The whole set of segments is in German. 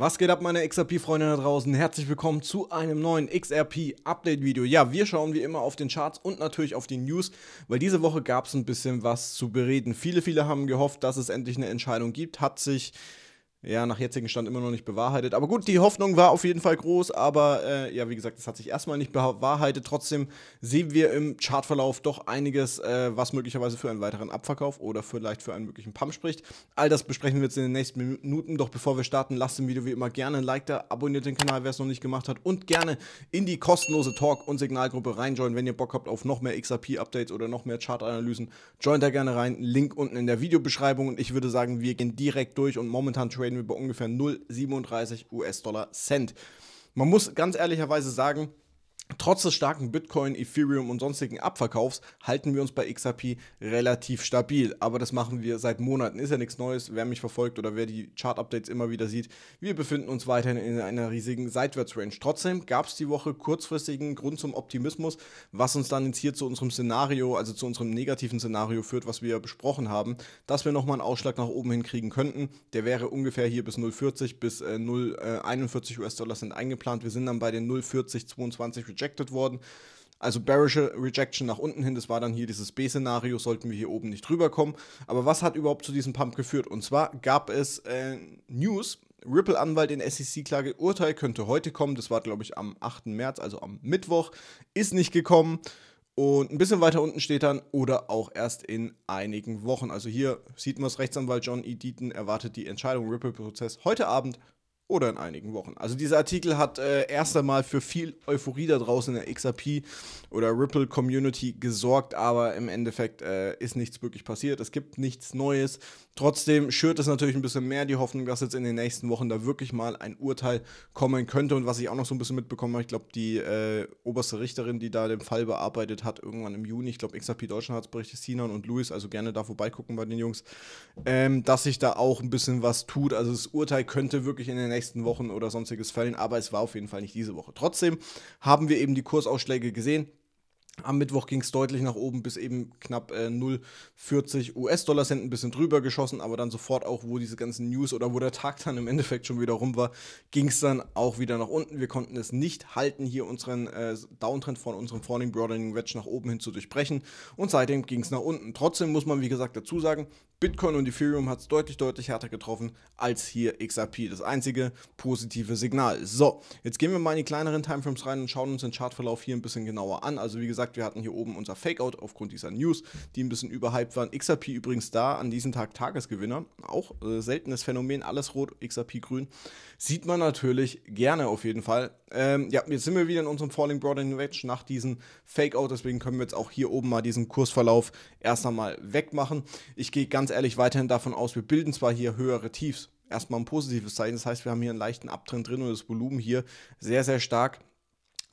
Was geht ab, meine XRP-Freunde da draußen? Herzlich willkommen zu einem neuen XRP-Update-Video. Ja, wir schauen wie immer auf den Charts und natürlich auf die News, weil diese Woche gab es ein bisschen was zu bereden. Viele, viele haben gehofft, dass es endlich eine Entscheidung gibt, hat sich ja, nach jetzigem Stand immer noch nicht bewahrheitet. Aber gut, die Hoffnung war auf jeden Fall groß, aber äh, ja, wie gesagt, es hat sich erstmal nicht bewahrheitet. Trotzdem sehen wir im Chartverlauf doch einiges, äh, was möglicherweise für einen weiteren Abverkauf oder vielleicht für einen möglichen Pump spricht. All das besprechen wir jetzt in den nächsten Minuten. Doch bevor wir starten, lasst dem Video wie immer gerne ein Like da, abonniert den Kanal, wer es noch nicht gemacht hat und gerne in die kostenlose Talk- und Signalgruppe reinjoinen, wenn ihr Bock habt auf noch mehr XRP-Updates oder noch mehr Chartanalysen. Joint da gerne rein, Link unten in der Videobeschreibung und ich würde sagen, wir gehen direkt durch und momentan traden traden wir bei ungefähr 0,37 US-Dollar Cent. Man muss ganz ehrlicherweise sagen, Trotz des starken Bitcoin, Ethereum und sonstigen Abverkaufs halten wir uns bei XRP relativ stabil. Aber das machen wir seit Monaten. Ist ja nichts Neues. Wer mich verfolgt oder wer die Chart-Updates immer wieder sieht, wir befinden uns weiterhin in einer riesigen Seitwärtsrange. Trotzdem gab es die Woche kurzfristigen Grund zum Optimismus, was uns dann jetzt hier zu unserem Szenario, also zu unserem negativen Szenario führt, was wir besprochen haben, dass wir nochmal einen Ausschlag nach oben hinkriegen könnten. Der wäre ungefähr hier bis 0,40 bis 0,41 äh, äh, US-Dollar sind eingeplant. Wir sind dann bei den 0,4022 rejected worden. Also bearish Rejection nach unten hin, das war dann hier dieses B-Szenario, sollten wir hier oben nicht rüberkommen. Aber was hat überhaupt zu diesem Pump geführt? Und zwar gab es äh, News, Ripple-Anwalt in SEC-Klage, Urteil könnte heute kommen, das war glaube ich am 8. März, also am Mittwoch, ist nicht gekommen. Und ein bisschen weiter unten steht dann, oder auch erst in einigen Wochen. Also hier sieht man es, Rechtsanwalt John E. Deaton erwartet die Entscheidung Ripple-Prozess heute Abend oder in einigen Wochen. Also dieser Artikel hat äh, erst einmal für viel Euphorie da draußen in der XRP oder Ripple Community gesorgt, aber im Endeffekt äh, ist nichts wirklich passiert. Es gibt nichts Neues. Trotzdem schürt es natürlich ein bisschen mehr die Hoffnung, dass jetzt in den nächsten Wochen da wirklich mal ein Urteil kommen könnte. Und was ich auch noch so ein bisschen mitbekommen habe, ich glaube, die äh, oberste Richterin, die da den Fall bearbeitet hat, irgendwann im Juni, ich glaube, XRP Deutschland hat es berichtet, Sinan und Luis, also gerne da vorbeigucken bei den Jungs, ähm, dass sich da auch ein bisschen was tut. Also das Urteil könnte wirklich in den nächsten nächsten Wochen oder sonstiges fällen, aber es war auf jeden Fall nicht diese Woche. Trotzdem haben wir eben die Kursausschläge gesehen, am Mittwoch ging es deutlich nach oben bis eben knapp äh, 0,40 US-Dollar Cent, ein bisschen drüber geschossen, aber dann sofort auch, wo diese ganzen News oder wo der Tag dann im Endeffekt schon wieder rum war, ging es dann auch wieder nach unten. Wir konnten es nicht halten, hier unseren äh, Downtrend von unserem Falling Broadening Wedge nach oben hin zu durchbrechen und seitdem ging es nach unten. Trotzdem muss man, wie gesagt, dazu sagen, Bitcoin und Ethereum hat es deutlich, deutlich härter getroffen als hier XRP. Das einzige positive Signal. So, jetzt gehen wir mal in die kleineren Timeframes rein und schauen uns den Chartverlauf hier ein bisschen genauer an. Also wie gesagt, gesagt, wir hatten hier oben unser Fakeout aufgrund dieser News, die ein bisschen überhyped waren. XRP übrigens da, an diesem Tag Tagesgewinner. Auch äh, seltenes Phänomen, alles rot, XRP grün. Sieht man natürlich gerne auf jeden Fall. Ähm, ja, jetzt sind wir wieder in unserem Falling Broad Wedge nach diesem Fakeout, deswegen können wir jetzt auch hier oben mal diesen Kursverlauf erst einmal wegmachen. Ich gehe ganz ehrlich weiterhin davon aus, wir bilden zwar hier höhere Tiefs, erstmal ein positives Zeichen. Das heißt, wir haben hier einen leichten Abtrend drin und das Volumen hier sehr, sehr stark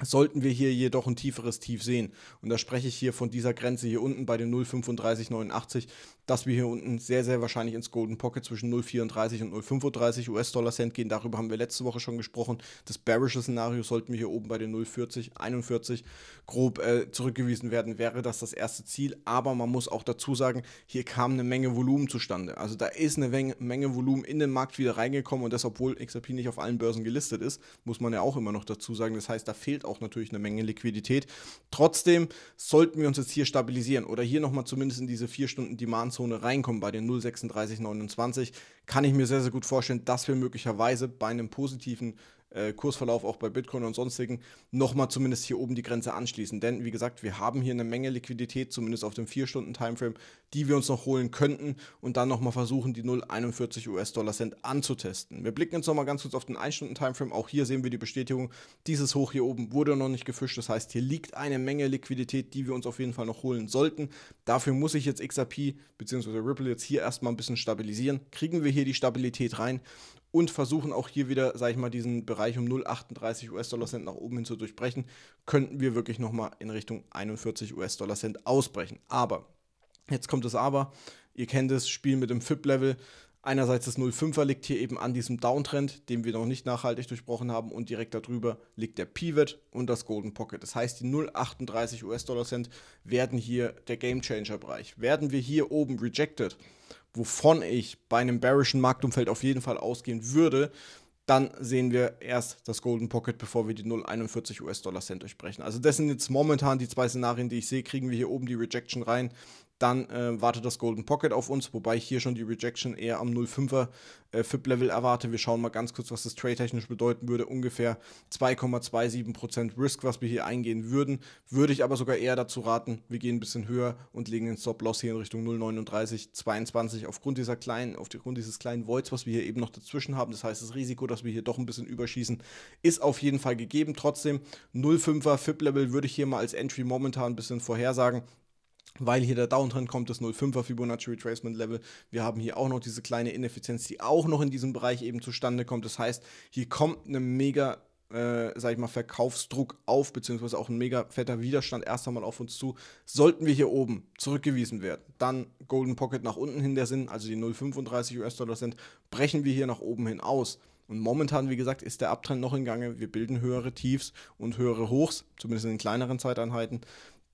sollten wir hier jedoch ein tieferes Tief sehen. Und da spreche ich hier von dieser Grenze hier unten bei den 0,3589 dass wir hier unten sehr, sehr wahrscheinlich ins Golden Pocket zwischen 0,34 und 0,35 US-Dollar Cent gehen. Darüber haben wir letzte Woche schon gesprochen. Das bearische Szenario sollten wir hier oben bei den 0,40, 41 grob äh, zurückgewiesen werden, wäre das das erste Ziel. Aber man muss auch dazu sagen, hier kam eine Menge Volumen zustande. Also da ist eine Menge, Menge Volumen in den Markt wieder reingekommen und das, obwohl XRP nicht auf allen Börsen gelistet ist, muss man ja auch immer noch dazu sagen. Das heißt, da fehlt auch natürlich eine Menge Liquidität. Trotzdem sollten wir uns jetzt hier stabilisieren oder hier nochmal zumindest in diese vier Stunden Demand Gefahrenzone reinkommen bei den 03629, kann ich mir sehr, sehr gut vorstellen, dass wir möglicherweise bei einem positiven äh, Kursverlauf auch bei Bitcoin und sonstigen nochmal zumindest hier oben die Grenze anschließen. Denn wie gesagt, wir haben hier eine Menge Liquidität, zumindest auf dem 4-Stunden-Timeframe, die wir uns noch holen könnten und dann nochmal versuchen, die 0,41 US-Dollar-Cent anzutesten. Wir blicken jetzt nochmal ganz kurz auf den 1-Stunden-Timeframe. Auch hier sehen wir die Bestätigung, dieses Hoch hier oben wurde noch nicht gefischt. Das heißt, hier liegt eine Menge Liquidität, die wir uns auf jeden Fall noch holen sollten. Dafür muss ich jetzt XRP bzw. Ripple jetzt hier erstmal ein bisschen stabilisieren. Kriegen wir hier die Stabilität rein, und versuchen auch hier wieder, sage ich mal, diesen Bereich um 0,38 US-Dollar-Cent nach oben hin zu durchbrechen, könnten wir wirklich nochmal in Richtung 41 US-Dollar-Cent ausbrechen. Aber, jetzt kommt das Aber, ihr kennt das Spiel mit dem FIP-Level, Einerseits das 05er liegt hier eben an diesem Downtrend, den wir noch nicht nachhaltig durchbrochen haben und direkt darüber liegt der Pivot und das Golden Pocket. Das heißt, die 0,38 US-Dollar Cent werden hier der gamechanger Bereich. Werden wir hier oben rejected, wovon ich bei einem bearischen Marktumfeld auf jeden Fall ausgehen würde, dann sehen wir erst das Golden Pocket, bevor wir die 0,41 US-Dollar Cent durchbrechen. Also das sind jetzt momentan die zwei Szenarien, die ich sehe. Kriegen wir hier oben die Rejection rein, dann äh, wartet das Golden Pocket auf uns, wobei ich hier schon die Rejection eher am 0,5er äh, FIP-Level erwarte. Wir schauen mal ganz kurz, was das Trade-technisch bedeuten würde. Ungefähr 2,27% Risk, was wir hier eingehen würden. Würde ich aber sogar eher dazu raten, wir gehen ein bisschen höher und legen den Stop-Loss hier in Richtung 0,39, aufgrund, dieser kleinen, aufgrund dieses kleinen Voids, was wir hier eben noch dazwischen haben. Das heißt, das Risiko, dass wir hier doch ein bisschen überschießen, ist auf jeden Fall gegeben. Trotzdem, 0,5er FIP-Level würde ich hier mal als Entry momentan ein bisschen vorhersagen weil hier der Downtrend kommt, das 0,5er Fibonacci Retracement Level. Wir haben hier auch noch diese kleine Ineffizienz, die auch noch in diesem Bereich eben zustande kommt. Das heißt, hier kommt eine mega äh, sag ich mal, Verkaufsdruck auf, beziehungsweise auch ein mega fetter Widerstand erst einmal auf uns zu. Sollten wir hier oben zurückgewiesen werden, dann Golden Pocket nach unten hin der Sinn, also die 0,35 US-Dollar sind, brechen wir hier nach oben hin aus. Und momentan, wie gesagt, ist der Abtrend noch in Gange. Wir bilden höhere Tiefs und höhere Hochs, zumindest in kleineren Zeiteinheiten.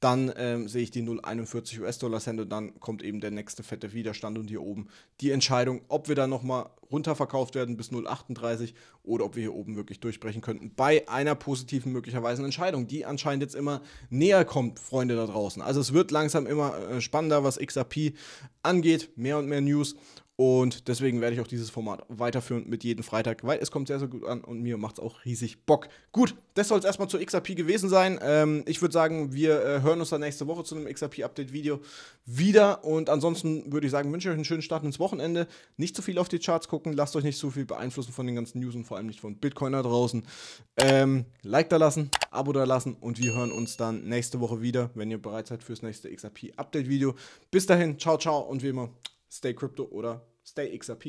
Dann ähm, sehe ich die 0,41 us dollar Sende, und dann kommt eben der nächste fette Widerstand und hier oben die Entscheidung, ob wir dann nochmal runterverkauft werden bis 0,38 oder ob wir hier oben wirklich durchbrechen könnten. Bei einer positiven möglicherweise Entscheidung, die anscheinend jetzt immer näher kommt, Freunde da draußen. Also es wird langsam immer äh, spannender, was XRP angeht, mehr und mehr News und deswegen werde ich auch dieses Format weiterführen mit jedem Freitag, weil es kommt sehr, sehr gut an und mir macht es auch riesig Bock. Gut, das soll es erstmal zur XRP gewesen sein. Ähm, ich würde sagen, wir äh, hören uns dann nächste Woche zu einem XRP-Update-Video wieder. Und ansonsten würde ich sagen, wünsche euch einen schönen Start ins Wochenende. Nicht zu viel auf die Charts gucken, lasst euch nicht zu viel beeinflussen von den ganzen News und vor allem nicht von Bitcoin da draußen. Ähm, like da lassen, Abo da lassen und wir hören uns dann nächste Woche wieder, wenn ihr bereit seid fürs nächste XRP-Update-Video. Bis dahin, ciao, ciao und wie immer. Stay Crypto oder Stay XRP.